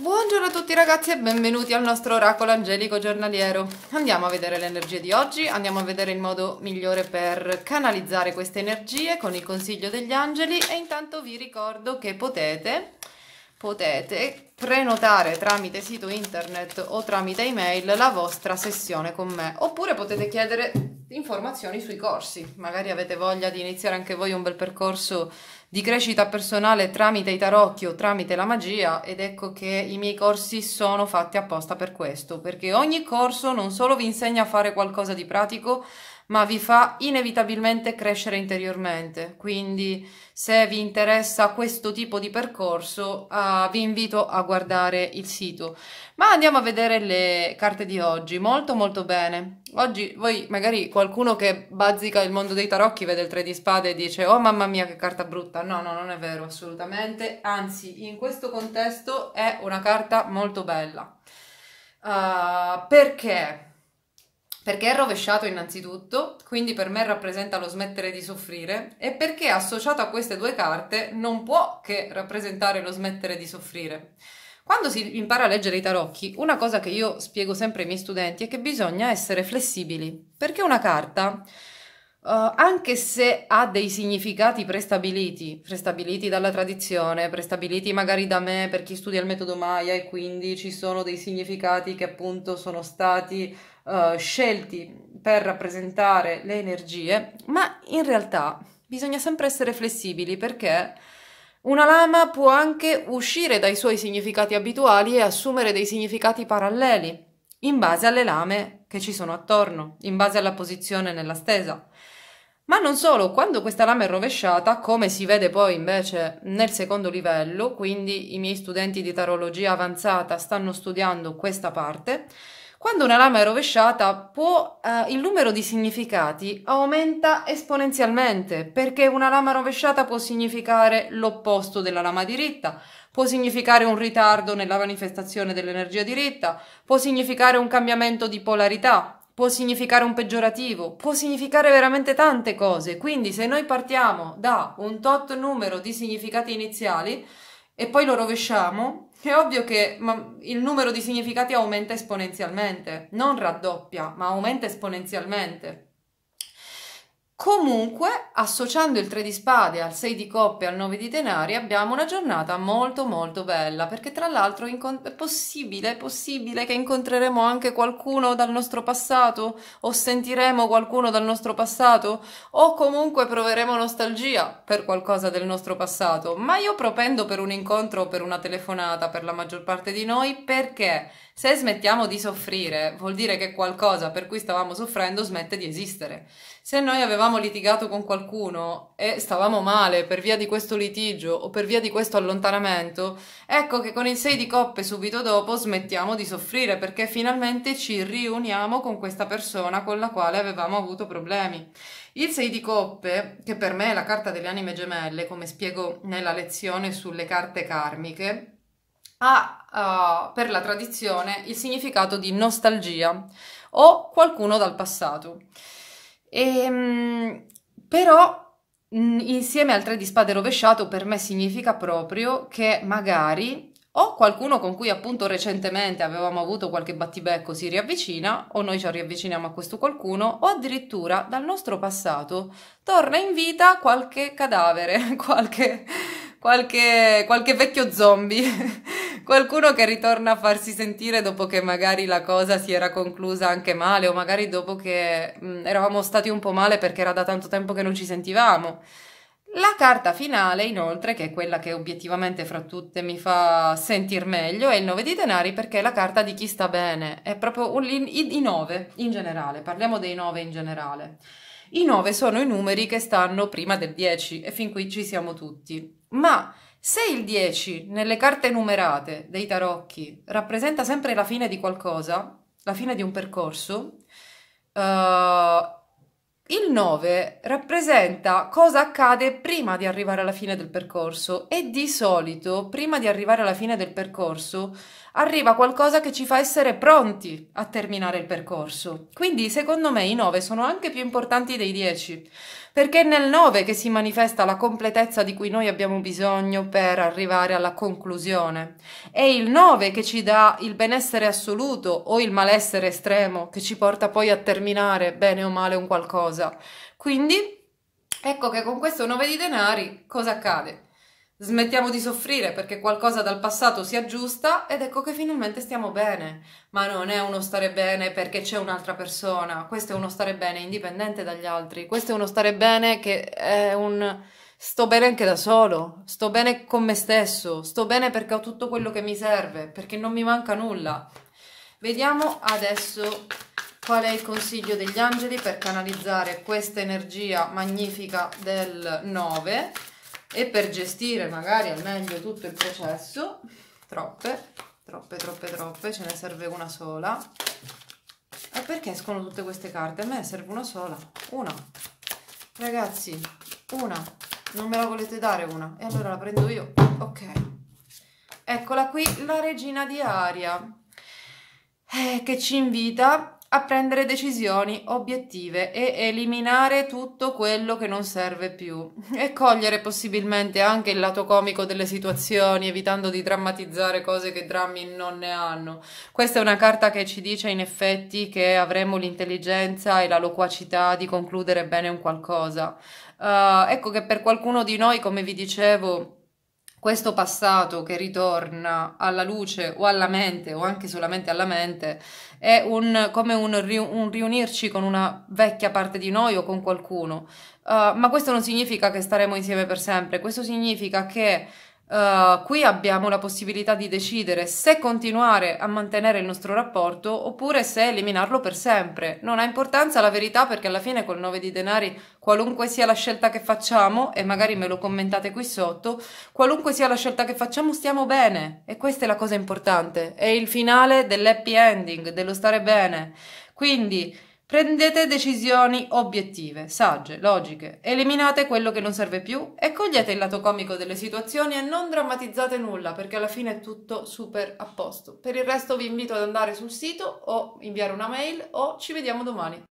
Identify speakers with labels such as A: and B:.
A: Buongiorno a tutti ragazzi e benvenuti al nostro oracolo angelico giornaliero. Andiamo a vedere le energie di oggi, andiamo a vedere il modo migliore per canalizzare queste energie con il consiglio degli angeli e intanto vi ricordo che potete, potete prenotare tramite sito internet o tramite email la vostra sessione con me oppure potete chiedere informazioni sui corsi, magari avete voglia di iniziare anche voi un bel percorso di crescita personale tramite i tarocchi o tramite la magia ed ecco che i miei corsi sono fatti apposta per questo, perché ogni corso non solo vi insegna a fare qualcosa di pratico, ma vi fa inevitabilmente crescere interiormente. Quindi se vi interessa questo tipo di percorso, uh, vi invito a guardare il sito. Ma andiamo a vedere le carte di oggi, molto molto bene. Oggi voi magari qualcuno che bazzica il mondo dei tarocchi vede il 3 di spade e dice "Oh mamma mia che carta brutta" no, no, non è vero assolutamente, anzi in questo contesto è una carta molto bella. Uh, perché? Perché è rovesciato innanzitutto, quindi per me rappresenta lo smettere di soffrire e perché associato a queste due carte non può che rappresentare lo smettere di soffrire. Quando si impara a leggere i tarocchi, una cosa che io spiego sempre ai miei studenti è che bisogna essere flessibili, perché una carta Uh, anche se ha dei significati prestabiliti, prestabiliti dalla tradizione, prestabiliti magari da me per chi studia il metodo Maya e quindi ci sono dei significati che appunto sono stati uh, scelti per rappresentare le energie, ma in realtà bisogna sempre essere flessibili perché una lama può anche uscire dai suoi significati abituali e assumere dei significati paralleli in base alle lame che ci sono attorno, in base alla posizione nella stesa. Ma non solo, quando questa lama è rovesciata, come si vede poi invece nel secondo livello, quindi i miei studenti di tarologia avanzata stanno studiando questa parte, quando una lama è rovesciata, può, eh, il numero di significati aumenta esponenzialmente, perché una lama rovesciata può significare l'opposto della lama diritta, può significare un ritardo nella manifestazione dell'energia diritta, può significare un cambiamento di polarità, può significare un peggiorativo, può significare veramente tante cose. Quindi se noi partiamo da un tot numero di significati iniziali, e poi lo rovesciamo, è ovvio che il numero di significati aumenta esponenzialmente, non raddoppia, ma aumenta esponenzialmente. Comunque, associando il 3 di spade al 6 di coppe e al 9 di denari, abbiamo una giornata molto molto bella, perché tra l'altro è possibile, è possibile che incontreremo anche qualcuno dal nostro passato, o sentiremo qualcuno dal nostro passato, o comunque proveremo nostalgia per qualcosa del nostro passato. Ma io propendo per un incontro o per una telefonata per la maggior parte di noi, perché se smettiamo di soffrire, vuol dire che qualcosa per cui stavamo soffrendo smette di esistere se noi avevamo litigato con qualcuno e stavamo male per via di questo litigio o per via di questo allontanamento, ecco che con il 6 di coppe subito dopo smettiamo di soffrire perché finalmente ci riuniamo con questa persona con la quale avevamo avuto problemi. Il 6 di coppe, che per me è la carta delle anime gemelle, come spiego nella lezione sulle carte karmiche, ha uh, per la tradizione il significato di nostalgia o qualcuno dal passato. E, ehm, però insieme al 3 di spade rovesciato per me significa proprio che magari o qualcuno con cui appunto recentemente avevamo avuto qualche battibecco si riavvicina o noi ci riavviciniamo a questo qualcuno o addirittura dal nostro passato torna in vita qualche cadavere, qualche, qualche, qualche vecchio zombie qualcuno che ritorna a farsi sentire dopo che magari la cosa si era conclusa anche male o magari dopo che mh, eravamo stati un po' male perché era da tanto tempo che non ci sentivamo. La carta finale, inoltre, che è quella che obiettivamente fra tutte mi fa sentir meglio, è il 9 di denari perché è la carta di chi sta bene, è proprio un, i, i 9 in generale, parliamo dei 9 in generale. I 9 sono i numeri che stanno prima del 10 e fin qui ci siamo tutti. Ma se il 10 nelle carte numerate dei tarocchi rappresenta sempre la fine di qualcosa, la fine di un percorso, uh, il 9 rappresenta cosa accade prima di arrivare alla fine del percorso e di solito prima di arrivare alla fine del percorso arriva qualcosa che ci fa essere pronti a terminare il percorso. Quindi secondo me i 9 sono anche più importanti dei 10, perché è nel 9 che si manifesta la completezza di cui noi abbiamo bisogno per arrivare alla conclusione. È il 9 che ci dà il benessere assoluto o il malessere estremo che ci porta poi a terminare bene o male un qualcosa. Quindi ecco che con questo 9 di denari cosa accade? Smettiamo di soffrire perché qualcosa dal passato si aggiusta ed ecco che finalmente stiamo bene. Ma non è uno stare bene perché c'è un'altra persona, questo è uno stare bene indipendente dagli altri, questo è uno stare bene che è un sto bene anche da solo, sto bene con me stesso, sto bene perché ho tutto quello che mi serve, perché non mi manca nulla. Vediamo adesso qual è il consiglio degli angeli per canalizzare questa energia magnifica del 9 e per gestire magari al meglio tutto il processo, troppe, troppe, troppe, troppe, ce ne serve una sola. E perché escono tutte queste carte? A me serve una sola, una. Ragazzi, una. Non me la volete dare una? E allora la prendo io. Ok. Eccola qui, la regina di aria, eh, che ci invita a prendere decisioni obiettive e eliminare tutto quello che non serve più e cogliere possibilmente anche il lato comico delle situazioni, evitando di drammatizzare cose che drammi non ne hanno. Questa è una carta che ci dice in effetti che avremo l'intelligenza e la loquacità di concludere bene un qualcosa. Uh, ecco che per qualcuno di noi, come vi dicevo, questo passato che ritorna alla luce o alla mente o anche solamente alla mente è un, come un, un, riunirci con una vecchia parte di noi o con qualcuno. Uh, ma questo non significa che staremo insieme per sempre, questo significa che eh, qui abbiamo la possibilità di decidere se continuare a mantenere il nostro rapporto oppure se eliminarlo per sempre. Non ha importanza la verità perché alla fine col 9 di denari, qualunque sia la scelta che facciamo, e magari me lo commentate qui sotto, qualunque sia la scelta che facciamo stiamo bene. E questa è la cosa importante. È il finale dell'happy ending, dello stare bene. Quindi Prendete decisioni obiettive, sagge, logiche, eliminate quello che non serve più e cogliete il lato comico delle situazioni e non drammatizzate nulla perché alla fine è tutto super a posto. Per il resto vi invito ad andare sul sito o inviare una mail o ci vediamo domani.